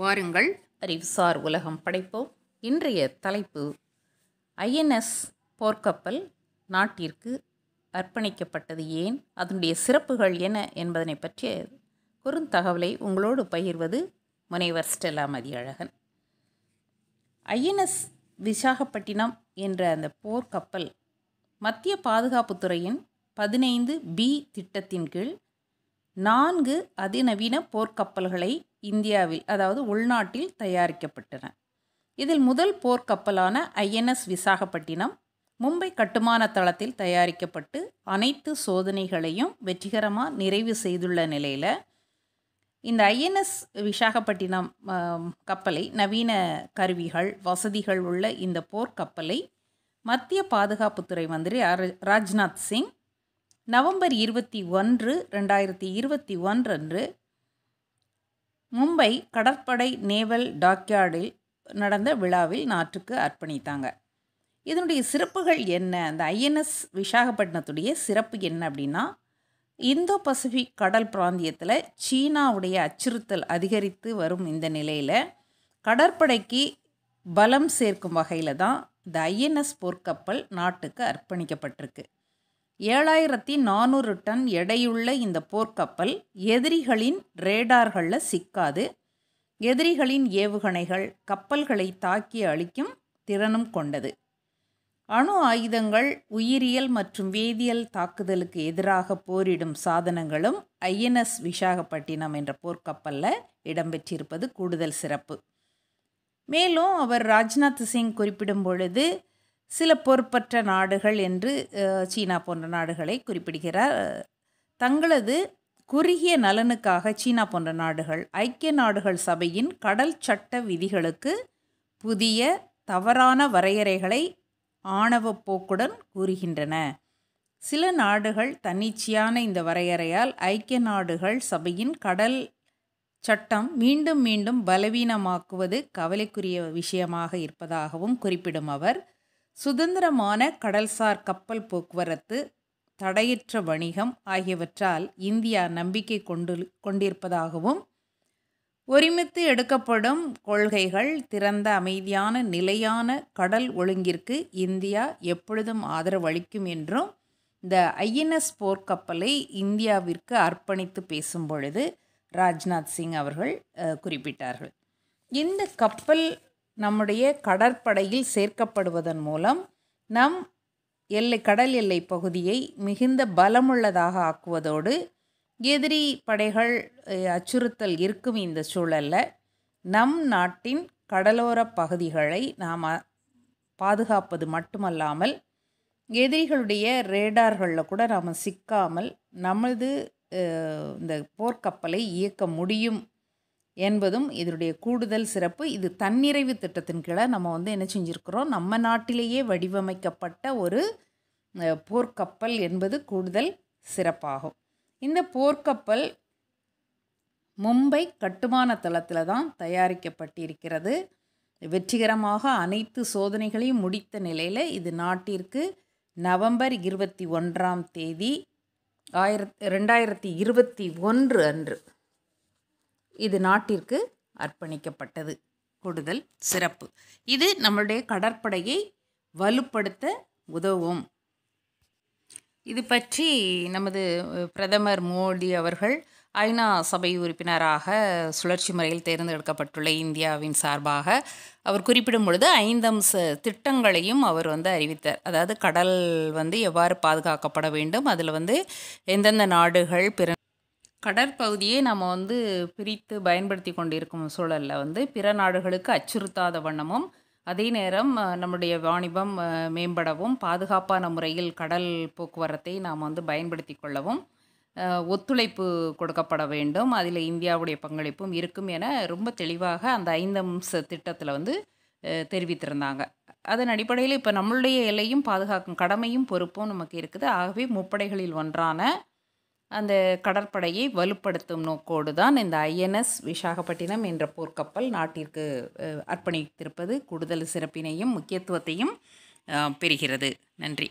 வாருங்கள் அறிவுசார் உலகம் படைப்போம் இன்றைய தலைப்பு ஐஎன்எஸ் போர்க்கப்பல் நாட்டிற்கு அர்ப்பணிக்கப்பட்டது ஏன் அதனுடைய சிறப்புகள் என்ன என்பதனை பற்றிய குறுந்தகவலை உங்களோடு பகிர்வது முனைவர் ஸ்டெல்லா மதியழகன் ஐஎன்எஸ் விசாகப்பட்டினம் என்ற அந்த போர்க்கப்பல் மத்திய பாதுகாப்புத்துறையின் பதினைந்து பி திட்டத்தின் கீழ் நான்கு அதிநவீன போர்க்கப்பல்களை இந்தியாவில் அதாவது உள்நாட்டில் தயாரிக்கப்பட்டன இதில் முதல் போர்க்கப்பலான ஐஎன்எஸ் விசாகப்பட்டினம் மும்பை கட்டுமான தளத்தில் தயாரிக்கப்பட்டு அனைத்து சோதனைகளையும் வெற்றிகரமாக நிறைவு செய்துள்ள நிலையில் இந்த ஐஎன்எஸ் விசாகப்பட்டினம் கப்பலை நவீன கருவிகள் வசதிகள் உள்ள இந்த போர்க்கப்பலை மத்திய பாதுகாப்புத்துறை மந்திரி ராஜ்நாத் சிங் நவம்பர் இருபத்தி ஒன்று ரெண்டாயிரத்தி இருபத்தி ஒன்று அன்று மும்பை கடற்படை நேவல் டாக்யார்டில் நடந்த விழாவில் நாட்டுக்கு அர்ப்பணித்தாங்க இதனுடைய சிறப்புகள் என்ன அந்த ஐஎன்எஸ் விசாகப்பட்டினத்துடைய சிறப்பு என்ன அப்படின்னா இந்தோ பசிபிக் கடல் பிராந்தியத்தில் சீனாவுடைய அச்சுறுத்தல் அதிகரித்து வரும் இந்த நிலையில் கடற்படைக்கு பலம் சேர்க்கும் வகையில் தான் இந்த ஐஎன்எஸ் போர்க்கப்பல் நாட்டுக்கு அர்ப்பணிக்கப்பட்டிருக்கு ஏழாயிரத்தி நானூறு டன் எடையுள்ள இந்த போர்க்கப்பல் எதிரிகளின் ரேடார்களில் சிக்காது எதிரிகளின் ஏவுகணைகள் கப்பல்களை தாக்கி அழிக்கும் திறனும் கொண்டது அணு ஆயுதங்கள் உயிரியல் மற்றும் வேதியியல் தாக்குதலுக்கு எதிராக போரிடும் சாதனங்களும் ஐஎன்எஸ் விசாகப்பட்டினம் என்ற போர்க்கப்பலில் இடம்பெற்றிருப்பது கூடுதல் சிறப்பு மேலும் அவர் ராஜ்நாத் சிங் குறிப்பிடும் பொழுது சில பொறுப்பற்ற நாடுகள் என்று சீனா போன்ற நாடுகளை குறிப்பிடுகிறார் தங்களது குறுகிய நலனுக்காக சீனா போன்ற நாடுகள் ஐக்கிய நாடுகள் சபையின் கடல் சட்ட விதிகளுக்கு புதிய தவறான வரையறைகளை ஆணவ போக்குடன் கூறுகின்றன சில நாடுகள் தன்னிச்சையான இந்த வரையறையால் ஐக்கிய நாடுகள் சபையின் கடல் சட்டம் மீண்டும் மீண்டும் பலவீனமாக்குவது கவலைக்குரிய விஷயமாக இருப்பதாகவும் குறிப்பிடும் அவர் சுதந்திரமான கடல்சார் கப்பல் போக்குவரத்து தடையற்ற வணிகம் ஆகியவற்றால் இந்தியா நம்பிக்கை கொண்டு கொண்டிருப்பதாகவும் ஒருமித்து எடுக்கப்படும் கொள்கைகள் திறந்த அமைதியான நிலையான கடல் ஒழுங்கிற்கு இந்தியா எப்பொழுதும் ஆதரவளிக்கும் என்றும் இந்த ஐஎன்எஸ் போர்க்கப்பலை இந்தியாவிற்கு அர்ப்பணித்து பேசும் பொழுது ராஜ்நாத் சிங் அவர்கள் குறிப்பிட்டார்கள் இந்த கப்பல் நம்முடைய கடற்படையில் சேர்க்கப்படுவதன் மூலம் நம் எல்லை கடல் எல்லை பகுதியை மிகுந்த பலமுள்ளதாக ஆக்குவதோடு எதிரி படைகள் அச்சுறுத்தல் இருக்கும் இந்த சூழலில் நம் நாட்டின் கடலோர பகுதிகளை நாம் பாதுகாப்பது மட்டுமல்லாமல் எதிரிகளுடைய ரேடார்களில் கூட நாம் சிக்காமல் நமது இந்த போர்க்கப்பலை இயக்க முடியும் என்பதும் இதனுடைய கூடுதல் சிறப்பு இது தன்னிறைவு திட்டத்தின் கீழே நம்ம வந்து என்ன செஞ்சுருக்கிறோம் நம்ம நாட்டிலேயே வடிவமைக்கப்பட்ட ஒரு போர்க்கப்பல் என்பது கூடுதல் சிறப்பாகும் இந்த போர்க்கப்பல் மும்பை கட்டுமான தளத்தில் தான் தயாரிக்கப்பட்டிருக்கிறது வெற்றிகரமாக அனைத்து சோதனைகளையும் முடித்த நிலையில் இது நாட்டிற்கு நவம்பர் இருபத்தி ஒன்றாம் தேதி ஆயிரத் ரெண்டாயிரத்தி இருபத்தி ஒன்று அன்று இது நாட்டிற்கு அர்ப்பணிக்கப்பட்டது கூடுதல் சிறப்பு இது நம்மளுடைய கடற்படையை வலுப்படுத்த உதவும் இது பற்றி நமது பிரதமர் மோடி அவர்கள் ஐநா சபை உறுப்பினராக சுழற்சி முறையில் தேர்ந்தெடுக்கப்பட்டுள்ள இந்தியாவின் சார்பாக அவர் குறிப்பிடும் பொழுது ஐந்தம்ச திட்டங்களையும் அவர் வந்து அறிவித்தார் அதாவது கடல் வந்து எவ்வாறு பாதுகாக்கப்பட வேண்டும் அதில் வந்து எந்தெந்த நாடுகள் பிற கடற்பகுதியை நம்ம வந்து பிரித்து பயன்படுத்தி கொண்டிருக்கும் சூழலில் வந்து பிற நாடுகளுக்கு அச்சுறுத்தாத வண்ணமும் அதே நேரம் நம்முடைய வாணிபம் மேம்படவும் பாதுகாப்பான முறையில் கடல் போக்குவரத்தை நாம் வந்து பயன்படுத்தி கொள்ளவும் ஒத்துழைப்பு கொடுக்கப்பட வேண்டும் அதில் இந்தியாவுடைய பங்களிப்பும் இருக்கும் என ரொம்ப தெளிவாக அந்த ஐந்தம்ச திட்டத்தில் வந்து தெரிவித்திருந்தாங்க அதன் அடிப்படையில் இப்போ நம்மளுடைய எல்லையும் பாதுகாக்கும் கடமையும் பொறுப்பும் நமக்கு இருக்குது ஆகவே முப்படைகளில் ஒன்றான அந்த கடற்படையை வலுப்படுத்தும் நோக்கோடு தான் இந்த ஐஎன்எஸ் விசாகப்பட்டினம் என்ற போர்க்கப்பல் நாட்டிற்கு அர்ப்பணித்திருப்பது கூடுதல் சிறப்பினையும் முக்கியத்துவத்தையும் பெறுகிறது நன்றி